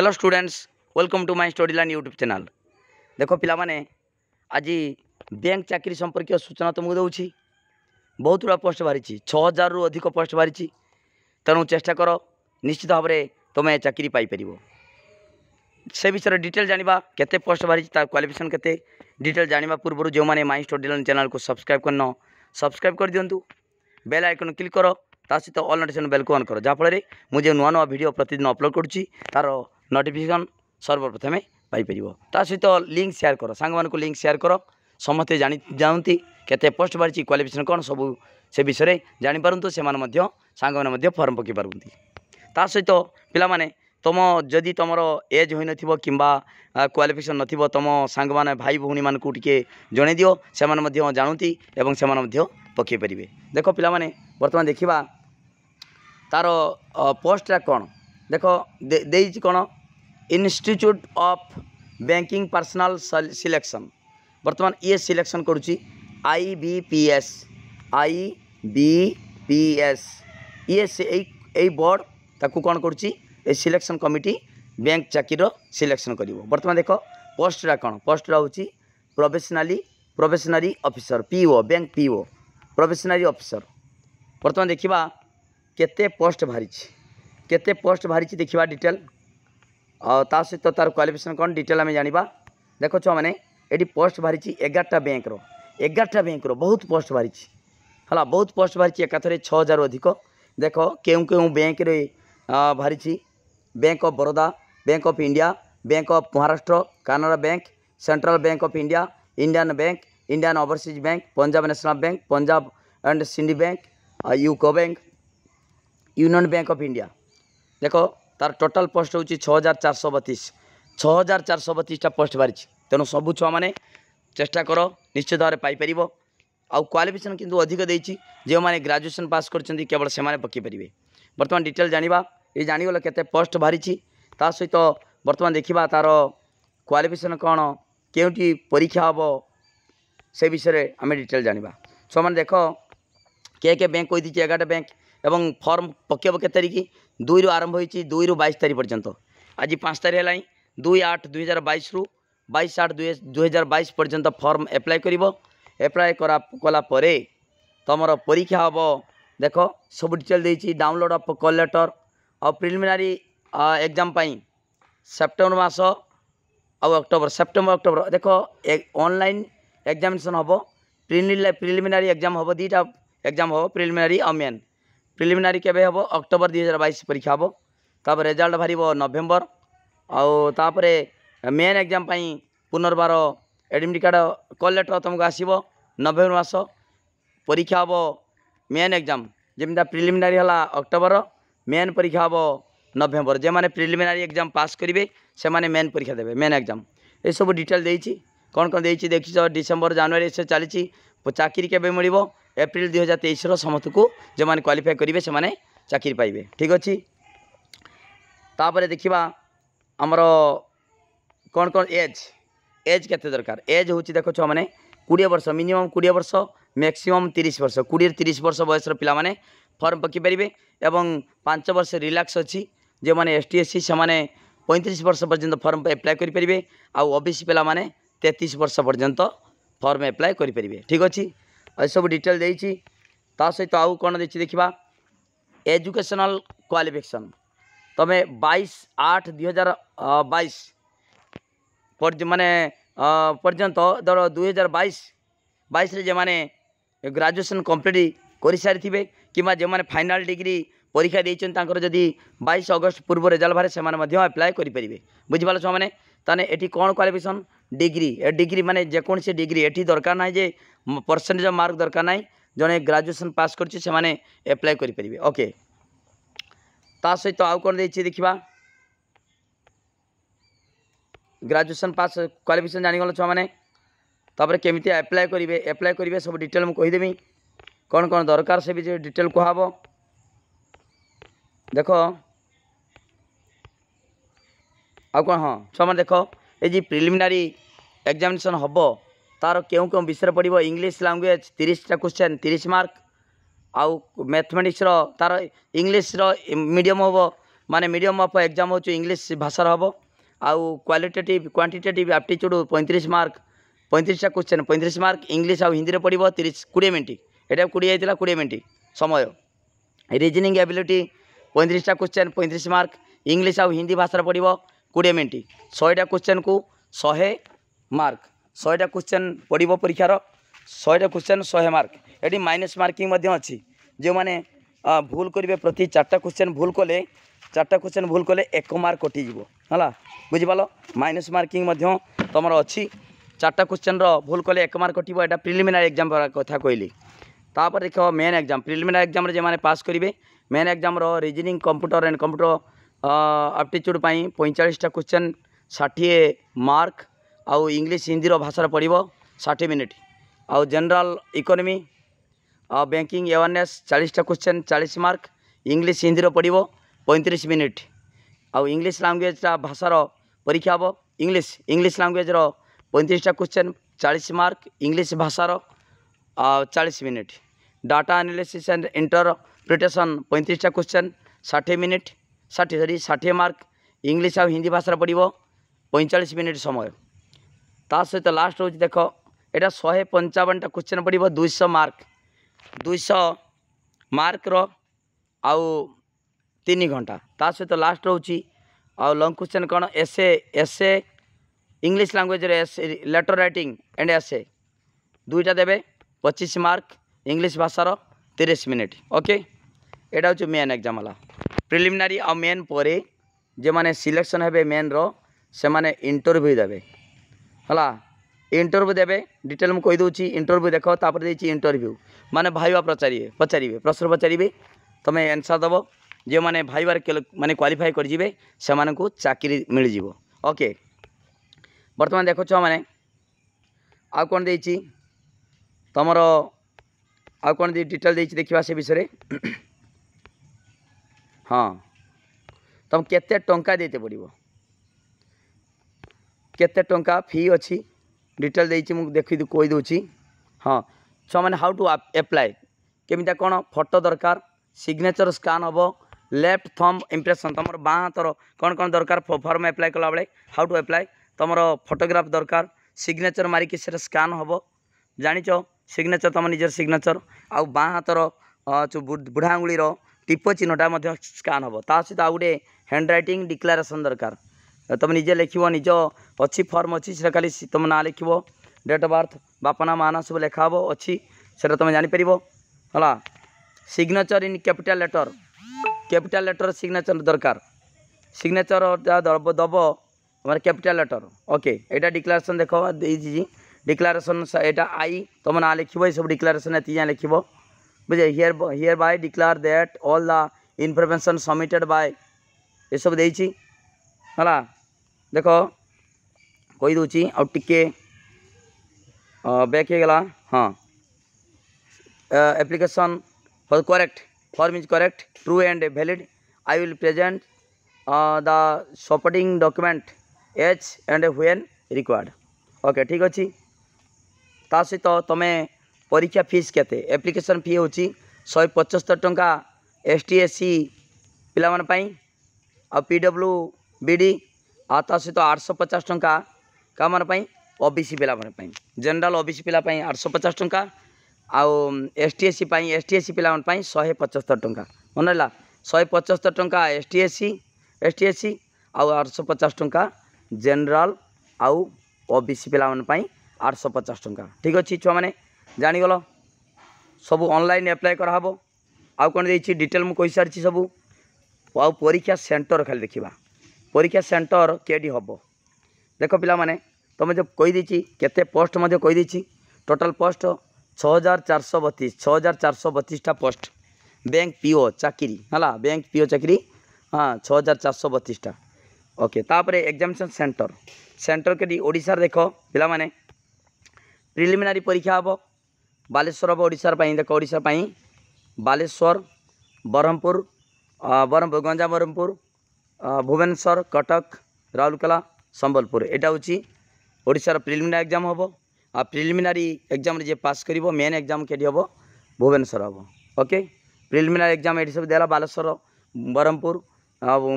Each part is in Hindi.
hello students welcome to my story line YouTube channel ଦେଖ ପିଲାମାନେ ଆଜି ବ୍ୟାଙ୍କ ଚାକିରି ସମ୍ପର୍କୀୟ ସୂଚନା ତୁମକୁ ଦେଉଛି ବହୁତ ଗୁଡ଼ା ପୋଷ୍ଟ ବାହାରିଛି ଛଅ ହଜାରରୁ ଅଧିକ ପୋଷ୍ଟ ବାହାରିଛି ତେଣୁ ଚେଷ୍ଟା କର ନିଶ୍ଚିତ ଭାବରେ ତୁମେ ଚାକିରି ପାଇପାରିବ ସେ ବିଷୟରେ ଡିଟେଲ୍ ଜାଣିବା କେତେ ପୋଷ୍ଟ ବାହାରିଛି ତାର କ୍ୱାଲିଫିକେସନ୍ କେତେ ଡିଟେଲ୍ ଜାଣିବା ପୂର୍ବରୁ ଯେଉଁମାନେ ମାଇ ଷ୍ଟୋରି ଲାଇନ୍ ଚ୍ୟାନେଲ୍କୁ ସବସ୍କ୍ରାଇବ୍ କରିନ ସବସ୍କ୍ରାଇବ୍ କରିଦିଅନ୍ତୁ ବେଲ୍ ଆଇକନ୍ କ୍ଲିକ୍ କର ତା ସହିତ ଅଲ୍ ନୋଟିଫିକେସନ୍ ବେଲ୍କୁ ଅନ୍ କର ଯାହାଫଳରେ ମୁଁ ଯେଉଁ ନୂଆ ନୂଆ ଭିଡ଼ିଓ ପ୍ରତିଦିନ ଅପଲୋଡ଼ କରୁଛି ତା'ର ନୋଟିଫିକେସନ୍ ସର୍ବପ୍ରଥମେ ପାଇପାରିବ ତା ସହିତ ଲିଙ୍କ୍ ସେୟାର କର ସାଙ୍ଗମାନଙ୍କୁ ଲିଙ୍କ୍ ସେୟାର କର ସମସ୍ତେ ଜାଣି ଜାଣନ୍ତି କେତେ ପୋଷ୍ଟ ବାହାରିଛି କ୍ୱାଲିଫିକେସନ୍ କ'ଣ ସବୁ ସେ ବିଷୟରେ ଜାଣିପାରନ୍ତୁ ସେମାନେ ମଧ୍ୟ ସାଙ୍ଗମାନେ ମଧ୍ୟ ଫର୍ମ ପକାଇ ପାରନ୍ତି ତା ସହିତ ପିଲାମାନେ ତୁମ ଯଦି ତୁମର ଏଜ୍ ହୋଇନଥିବ କିମ୍ବା କ୍ୱାଲିଫିକେସନ୍ ନଥିବ ତୁମ ସାଙ୍ଗମାନେ ଭାଇ ଭଉଣୀମାନଙ୍କୁ ଟିକିଏ ଜଣାଇ ଦିଅ ସେମାନେ ମଧ୍ୟ ଜାଣନ୍ତି ଏବଂ ସେମାନେ ମଧ୍ୟ ପକାଇ ପାରିବେ ଦେଖ ପିଲାମାନେ ବର୍ତ୍ତମାନ ଦେଖିବା ତା'ର ପୋଷ୍ଟଟା କ'ଣ ଦେଖ ଦେଇଛି କ'ଣ institute of banking personnel selection वर्तमान ये सिलेक्शन करुच्ची I B I B P ये यही बोर्ड ताकू कौन करुच्ची सिलेक्शन कमिटी बैंक चाकर सिलेक्शन कर बर्तमान देख पोस्टा कौन पोस्टा हूँ probationary probationary officer PO bank PO probationary officer बर्तमान देखा केते पोस्ट बाहरी केते पोस्ट बाहरी देखा डिटेल ता सहित तार क्वाफिकेसन कौन डिटेल आम जाना देख छो मैंने ये पोस्ट बाहरी एगारटा बैंक रगारटा बैंक रोत पोस्ट बाहरी है बहुत पोस्ट बाहरी एका थे छः हजार अधिक देख के बैंक बाहरी bank of Baroda bank of India bank of Maharashtra Canara bank Central bank of India Indian bank Indian Overseas bank Punjab National bank Punjab and Sind bank UCO bank Union bank of India देखो তার টোটাল পোস্ট হচ্ছে ছ হাজার চারশো বতিশ ছ হাজার চারশো বতিশটা পোস্ট বাহারিছে তেমন সবু ছুঁ মানে চেষ্টা কর নিশ্চিত ভাবে পাইপার আউ কোয়ালিফিকেসন কিন্তু অধিক দিয়েছি যে গ্রাজুয়েসন পাস করছেন কেবল সে পকাইপারে বর্তমান ডিটেল জাঁয়া এই জাঁগল কেতে পোস্ট বাহারিছি তা সহিত বর্তমান দেখা তার কোয়ালিফিকেসন কোণ কেউটি পরীক্ষা হব সে বিষয়ে আমি ডিটেল জাঁয়া সে দেখ কে কে ব্যাঙ্ক কইদিছে এগারোটা ব্যাঙ্ক এবং ফর্ম পকাইব কে তারিখ দুইরু আরম্ভ হয়েছি দুইরু বাইশ তারিখ পর্যন্ত আজ পাঁচ তারিখ হল দুই আট দুই হাজার বাইশরু বাইশ আট দুই হাজার বাইশ পর্যন্ত ফর্ম আপ্লাই করব আপ্লাই করা কলাপরে তোমার পরীক্ষা হব দেখ সব ডিটেল দিয়েছি ডাউনলোড অফ কল লেটর আউ প্রিলিমিনারি এক্সাম পাই সেপ্টেম্বর মাস আউ অক্টোবর সেপ্টেম্বর অক্টোবর দেখ অনলাইন এক্সামিনেসন হব প্রিলিমিনারি এক্সাম হব দুইটা এক্সাম হব প্রিলিমিনারি আউ মেন प्रिलिमिनारी के अक्टोबर दुई हजार बैस परीक्षा हे तप रेजल्ट बाहर नवेम्बर आउतापुर मेन एग्जाम पुनर्व एडमिट कार्ड कल लेटर तुमको आसो नवेम्बर मस परीक्षा हे मेन एग्जाम जमीता प्रिमारी है अक्टोबर मेन परीक्षा हे नवेम्बर जे मैंने प्रिलिमिनारी एग्जाम पास करेंगे से मैंने मेन परीक्षा देते मेन एग्जाम ये सब डिटेल देखी कौन कौन देखी देखी डिसेम्बर जानुरी से चली चाकरी के मिल এপ্রিল দুই হাজার তেইশর সমস্তকু যে কোয়ালিফাই করবে সে চাকরি পাইবে ঠিক আছে তাপরে দেখিবা আমার কন কন এজ এজ কেতে দরকার এজ হচ্ছে দেখ মানে কুড়ি বর্ষ মিনিমম কুড়ি বর্ষ ম্যাক্সিমম তিরিশ বর্ষ কুড়ি তিরিশ বর্ষ বয়সর পিলা মানে ফর্ম পকাইপারে এবং পাঁচ বর্ষ রিলাক্স অছি যে এসটি এসসি সে পঁয়ত্রিশ বর্ষ পর্যন্ত ফর্ম এপ্লাই করে পারে আও ওবিসি পিলা মানে তেত্রিশ বর্ষ পর্যন্ত ফর্ম এপ্লাই করে পারে ঠিক আছে ଏସବୁ ଡିଟେଲ୍ ଦେଇଛି ତା ସହିତ ଆଉ କ'ଣ ଦେଇଛି ଦେଖିବା ଏଜୁକେସନାଲ୍ କ୍ୱାଲିଫିକେସନ୍ ତୁମେ ବାଇଶ ଆଠ ଦୁଇହଜାର ବାଇଶ ମାନେ ପର୍ଯ୍ୟନ୍ତ ଧର ଦୁଇହଜାର ବାଇଶ ବାଇଶରେ ଯେମାନେ ଗ୍ରାଜୁଏସନ୍ କମ୍ପ୍ଲିଟ୍ କରିସାରିଥିବେ କିମ୍ବା ଯେଉଁମାନେ ଫାଇନାଲ୍ ଡିଗ୍ରୀ ପରୀକ୍ଷା ଦେଇଛନ୍ତି ତାଙ୍କର ଯଦି ବାଇଶ ଅଗଷ୍ଟ ପୂର୍ବ ରେଜଲ୍ଟ ବାହାରେ ସେମାନେ ମଧ୍ୟ ଆପ୍ଲାଏ କରିପାରିବେ ବୁଝିପାରିଲ ଛୁଆମାନେ ତାହେଲେ ଏଠି କ'ଣ କ୍ୱାଲିଫିକେସନ୍ डिग्री ए डिग्री माने जेकोसी डिग्री एटी दरकार ना जे परसेंटेज मार्क दरकार ना जन ग्राजुएसन पास करप्लाय करेंगे ओके ता सहित तो आउ कौन दे देखा ग्राजुएसन पास क्वाफिकेसन जानगल छुआ केमी एप्लाय करेंगे एप्लाय करेंगे सब डिटेल मुझेदेवि कौन कौन दरकार से भी डिटेल कह देख आ कौन हाँ छुआ देख ଏ ଯେ ପ୍ରିଲିମିନାରୀ ଏକ୍ଜାମିନେସନ୍ ହେବ ତା'ର କେଉଁ କେଉଁ ବିଷୟରେ ପଡ଼ିବ ଇଂଲିଶ ଲାଙ୍ଗୁଏଜ୍ ତିରିଶଟା କ୍ୱେଶ୍ଚନ୍ ତିରିଶ ମାର୍କ ଆଉ ମ୍ୟାଥମେଟିକ୍ସର ତା'ର ଇଂଲିଶର ମିଡ଼ିୟମ୍ ହେବ ମାନେ ମିଡ଼ିୟମ୍ ଅଫ୍ ଏକ୍ଜାମ୍ ହେଉଛି ଇଂଲିଶ ଭାଷାର ହେବ ଆଉ କ୍ୱାଲିଟେଟିଭ୍ କ୍ୱାଣ୍ଟିଟେଟିଭ୍ ଆପ୍ଟିଚ୍ୟୁଡ଼୍ ପଇଁତିରିଶ ମାର୍କ ପଇଁତିରିଶଟା କ୍ୱେଶ୍ଚନ୍ ପଇଁତିରିଶ ମାର୍କ ଇଂଲିଶ ଆଉ ହିନ୍ଦୀରେ ପଡ଼ିବ ତିରିଶ କୋଡ଼ିଏ ମିନିଟ୍ ଏଇଟା କୋଡ଼ିଏ ହେଇଥିଲା କୋଡ଼ିଏ ମିନିଟ୍ ସମୟ ରିଜନିଂ ଏବିଲିଟି ପଇଁତିରିଶଟା କ୍ୱେଶ୍ଚନ୍ ପଇଁତିରିଶ ମାର୍କ ଇଂଲିଶ ଆଉ ହିନ୍ଦୀ ଭାଷାରେ ପଡ଼ିବ কোড়িয়ে মিনিট শহেটা কোশ্চেনকু শহে মার্ক শহেটা কোশ্চেন পড়ব পরীক্ষার শহেটা কোশ্চেন শহে মার্ক এটি মাইনস মার্কিং অছি যে ভুল করবে প্রতি চারটা কোশ্চেন ভুল কলে চারটা কোশ্চেন ভুল কলে এক মার্ক কটিযোগ হল বুঝিপাল মাইনস মার্কিং তোমার অছি চারটা কোশ্চেন্র ভুল কলে এক মার্ক কটিব এটা প্রিলিমিনারি এক্সাম কথা কইলি তাপরে দেখ মেন এক্সাম প্রিলিমিনারি এক্সামে যে পাস করবে মেন এক্সামর reasoning computer and computer aptitude ପାଇଁ ପଇଁଚାଳିଶଟା କୋଶ୍ଚେନ୍ ଷାଠିଏ ମାର୍କ ଆଉ ଇଂଲିଶ ହିନ୍ଦୀର ଭାଷାରେ ପଡ଼ିବ ଷାଠିଏ ମିନିଟ୍ ଆଉ ଜେନେରାଲ୍ ଇକୋନୋମି ଆଉ ବ୍ୟାଙ୍କିଂ ଆୱାରନେସ୍ ଚାଳିଶଟା କୋଶ୍ଚେନ୍ ଚାଳିଶ ମାର୍କ ଇଂଲିଶ ହିନ୍ଦୀର ପଡ଼ିବ ପଇଁତିରିଶ ମିନିଟ୍ ଆଉ ଇଂଲିଶ ଲାଙ୍ଗୁଏଜ୍ଟା ଭାଷାର ପରୀକ୍ଷା ହେବ ଇଂଲିଶ ଇଂଲିଶ ଲାଙ୍ଗୁଏଜ୍ର ପଇଁତିରିଶଟା କୋଶ୍ଚେନ୍ ଚାଳିଶ ମାର୍କ ଇଂଲିଶ ଭାଷାର ଚାଳିଶ minute data analysis and interpretation ପଇଁତିରିଶଟା କୋଶ୍ଚେନ୍ ଷାଠିଏ ମିନିଟ୍ ষাঠিয়ে সরি ষাঠিয়ে মাର୍କ ଇଂଲିଶ ଆଉ ହିନ୍ଦୀ ଭାଷାରେ ପଡ଼ିବ ପଇଁଚାଳିଶ ମିନିଟ୍ ସମୟ ତା ସହିତ ଲାଷ୍ଟ ହେଉଛି ଦେଖ ଏଇଟା ଶହେ ପଞ୍ଚାବନଟା କୋଶ୍ଚିନ୍ ପଡ଼ିବ ଦୁଇଶହ ମାର୍କ ଦୁଇଶହ ମାର୍କର ଆଉ ତିନି ଘଣ୍ଟା ତା ସହିତ ଲାଷ୍ଟ ରହୁଛି ଆଉ ଲଙ୍ଗ୍ କୋଶ୍ଚିନ୍ କ'ଣ ଏସ୍ଏ ଏସ୍ଏ ଇଂଲିଶ ଲାଙ୍ଗୁଏଜ୍ରେ essay letter writing and essay ଦୁଇଟା ଦେବେ ପଚିଶ ମାର୍କ ଇଂଲିଶ ଭାଷାର ତିରିଶ ମିନିଟ୍ ଓକେ ଏଇଟା ହେଉଛି ମେନ୍ ଏକ୍ଜାମ୍ ହେଲା प्रिलिमिनारी आ मेन पर जे मैंने सिलेक्शन हे मेन रने इंटरव्यू देवे हला इंटरव्यू देवे डिटेल मुझे इंटरव्यू देख तापर दे इंटरव्यू मैंने भाई पचारे पचारे प्रश्न पचारे तुम एनसर दब जो मैंने भाई मानते क्वाफाए करेंगे से मानक चाकरी मिल जाव ओके बर्तमान देख छुआ मैंने आ कौन दे तुम आ कौन डिटेल देखा से विषय में ହଁ ତୁମେ କେତେ ଟଙ୍କା ଦେଇତେ ପଡ଼ିବ କେତେ ଟଙ୍କା ଫି ଅଛି ଡିଟେଲ୍ ଦେଇଛି ମୁଁ ଦେଖି କହିଦେଉଛି ହଁ ଛୁଆମାନେ ହାଉ ଟୁ ଆପ୍ଲାଏ କେମିତିଆ କ'ଣ ଫଟୋ ଦରକାର ସିଗ୍ନେଚର୍ ସ୍କାନ୍ ହେବ ଲେଫ୍ଟ ଥମ୍ ଇମ୍ପ୍ରେସନ୍ ତୁମର ବାଁ ହାତର କ'ଣ କ'ଣ ଦରକାର ଫର୍ମ ଆପ୍ଲାଏ କଲାବେଳେ ହାଉ ଟୁ ଆପ୍ଲାଏ ତୁମର ଫଟୋଗ୍ରାଫ ଦରକାର ସିଗ୍ନେଚର୍ ମାରିକି ସେଇଟା ସ୍କାନ୍ ହେବ ଜାଣିଛ ସିଗ୍ନେଚର୍ ତୁମ ନିଜର ସିଗ୍ନେଚର୍ ଆଉ ବାଁ ହାତର ଯେଉଁ ବୁଢ଼ା ଆଙ୍ଗୁଳିର टीप चिन्हटा स्कान हे सहित आउ गए हैंड रईटिंग डिक्लारेसन दरकार तुम निजे लिख निज अच्छी फर्म अच्छी खाली तुम ना लिख डेट अफ बार्थ बापना माना सब लिखा हे अच्छी तुम जानपर है signature in capital letter capital letter signature दरकार सिग्नेचर दब दब कैपिटल लेटर ओके ये डिक्लारेसन देख डिक्लारेसन यहाँ आई तुम ना लिख सब डिक्लारेसन ये लिख here hereby declare that all the information submitted by এসব ଦେଇଛି ହେଲା ଦେଖ କହିଦେଉଛି ଆଉ ଟିକେ ବ୍ୟାକ୍ ହେଇଗଲା ହଁ application for correct form is correct true and valid i will present uh, the supporting document as and when required okay ঠিক ଅଛି ତା ସହିତ ତମେ परीक्षा फीस केप्लिकेसन फी हूँ शहे पचस्तर टाँचा एस टी एस सी पाई आता सहित आठ सौ पचास टाँचा क्या मानी ओबीसी ओ बी पाई जनरल ओ बी सी पाई आठश पचास टाँचा आउ S T S C S T S C पाई शहे पचस्तर टाँचा मन रहा शहे पचस्तर टाँह S T S C S T S C आठश पचास टाँह जेनराल आउ ओ बी सी पाई आठश पचास टाँचा ठीक अच्छे छुआ मैंने ଜାଣିଗଲ ସବୁ ଅନଲାଇନ୍ ଆପ୍ଲାଏ କରାହେବ ଆଉ କ'ଣ ଦେଇଛି ଡିଟେଲ୍ ମୁଁ କହିସାରିଛି ସବୁ ଆଉ ପରୀକ୍ଷା ସେଣ୍ଟର ଖାଲି ଦେଖିବା ପରୀକ୍ଷା ସେଣ୍ଟର କେଠି ହେବ ଦେଖ ପିଲାମାନେ ତୁମେ ଯେଉଁ କହିଦେଇଛି କେତେ ପୋଷ୍ଟ ମଧ୍ୟ କହିଦେଇଛି ଟୋଟାଲ୍ ପୋଷ୍ଟ ଛଅ ହଜାର ଚାରିଶହ ବତିଶ ଛଅ ହଜାର ଚାରିଶହ ବତିଶଟା ପୋଷ୍ଟ ବ୍ୟାଙ୍କ ପିଓ ଚାକିରି ହେଲା ବ୍ୟାଙ୍କ ପିଓ ଚାକିରି ହଁ ଛଅ ହଜାର ଚାରିଶହ ବତିଶଟା ଓକେ ତାପରେ ଏକ୍ଜାମିନେସନ୍ ସେଣ୍ଟର ସେଣ୍ଟର କେଠି ଓଡ଼ିଶାରେ ଦେଖ ପିଲାମାନେ ପ୍ରିଲିମିନାରୀ ପରୀକ୍ଷା ହେବ ବାଲେଶ୍ୱର ଓଡ଼ିଶାର ପାଇଁ ଦେଖ ଓଡ଼ିଶା ପାଇଁ ବାଲେଶ୍ୱର ବ୍ରହ୍ମପୁର ବ୍ରହ୍ମପୁର ଗଞ୍ଜାମ ବ୍ରହ୍ମପୁର ଭୁବନେଶ୍ୱର କଟକ ରାଉରକେଲା ସମ୍ବଲପୁର ଏଇଟା ହେଉଛି ଓଡ଼ିଶାର ପ୍ରିଲିମିନାରୀ ଏକ୍ଜାମ୍ ହେବ ଆଉ ପ୍ରିଲିମିନାରୀ ଏକ୍ଜାମ୍ରେ ଯିଏ ପାସ୍ କରିବ ମେନ୍ ଏକ୍ଜାମ୍ କେଠି ହେବ ଭୁବନେଶ୍ୱର ହେବ ଓକେ ପ୍ରିଲିମିନାରୀ ଏକ୍ଜାମ୍ ଏଠି ସବୁ ଦେଲା ବାଲେଶ୍ୱର ବ୍ରହ୍ମପୁର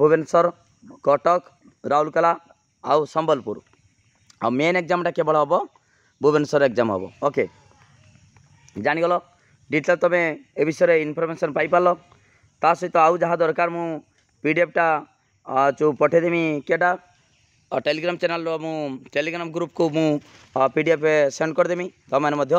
ଭୁବନେଶ୍ୱର କଟକ ରାଉରକେଲା ଆଉ ସମ୍ବଲପୁର ଆଉ ମେନ୍ ଏକ୍ଜାମ୍ଟା କେବଳ ହେବ ଭୁବନେଶ୍ୱର ଏକ୍ଜାମ୍ ହେବ ଓକେ ଜାଣିଗଲ ଡିଟେଲ୍ ତୁମେ ଏ ବିଷୟରେ ଇନଫର୍ମେସନ୍ ପାଇପାରିଲ ତା ସହିତ ଆଉ ଯାହା ଦରକାର ମୁଁ ପି ଡି ଏଫ୍ଟା ଯେଉଁ ପଠାଇଦେମି କେଟା ଟେଲିଗ୍ରାମ ଚ୍ୟାନେଲ୍ର ମୁଁ ଟେଲିଗ୍ରାମ ଗ୍ରୁପ୍କୁ ମୁଁ ପି ଡି ଏଫ୍ ସେଣ୍ଡ କରିଦେମି ତୁମେମାନେ ମଧ୍ୟ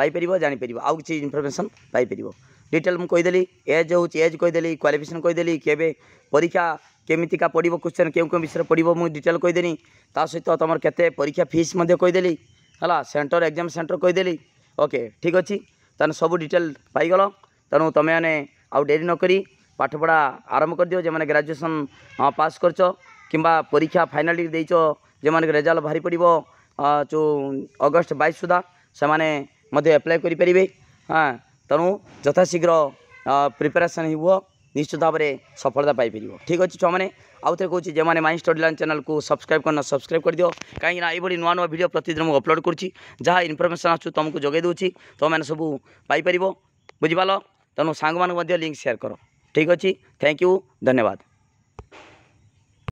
ପାଇପାରିବ ଜାଣିପାରିବ ଆଉ କିଛି ଇନଫର୍ମେସନ୍ ପାଇପାରିବ ଡିଟେଲ୍ ମୁଁ କହିଦେଲି ଏଜ୍ ହେଉଛି ଏଜ୍ କହିଦେଲି କ୍ୱାଲିଫିକେସନ୍ କହିଦେଲି କେବେ ପରୀକ୍ଷା କେମିତିକା ପଡ଼ିବ କ୍ୱେଶ୍ଚନ୍ କେଉଁ କେଉଁ ବିଷୟରେ ପଡ଼ିବ ମୁଁ ଡିଟେଲ୍ କହିଦେଲି ତା ସହିତ ତୁମର କେତେ ପରୀକ୍ଷା ଫିସ୍ ମଧ୍ୟ କହିଦେଲି ହେଲା ସେଣ୍ଟର ଏକ୍ଜାମ୍ ସେଣ୍ଟର କହିଦେଲି ଓକେ ଠିକ୍ ଅଛି ତାହେଲେ ସବୁ ଡିଟେଲ୍ ପାଇଗଲ ତେଣୁ ତୁମେମାନେ ଆଉ ଡେରି ନକରି ପାଠପଢ଼ା ଆରମ୍ଭ କରିଦିଅ ଯେମାନେ ଗ୍ରାଜୁଏସନ୍ ପାସ୍ କରିଛ କିମ୍ବା ପରୀକ୍ଷା ଫାଇନାଲ୍ ଦେଇଛ ଯେଉଁମାନଙ୍କ ରେଜଲ୍ଟ ବାହାରି ପଡ଼ିବ ଯେଉଁ ଅଗଷ୍ଟ ବାଇଶ ସୁଦ୍ଧା ସେମାନେ ମଧ୍ୟ ଆପ୍ଲାଏ କରିପାରିବେ ହଁ ତେଣୁ ଯଥାଶୀଘ୍ର ପ୍ରିପାରେସନ୍ ହୁଅ निश्चित भाव में सफलता पाइप ठीक अच्छे छुआ मैंने आउ थे कौन जो माइ स्टडी लाइन चैनल को सब्सक्राइब करना सब्सक्राइब कर दिव्य कहीं नुआ नुआ भिड प्रतिदिन मुझे अपलोड करुच्ची जहाँ इनफर्मेसन आस तुमको जगे दूँ तुमने सब पाइपर बुझिपाल तेनाली सांग लिंक सेयार कर ठीक अच्छे थैंक यू धन्यवाद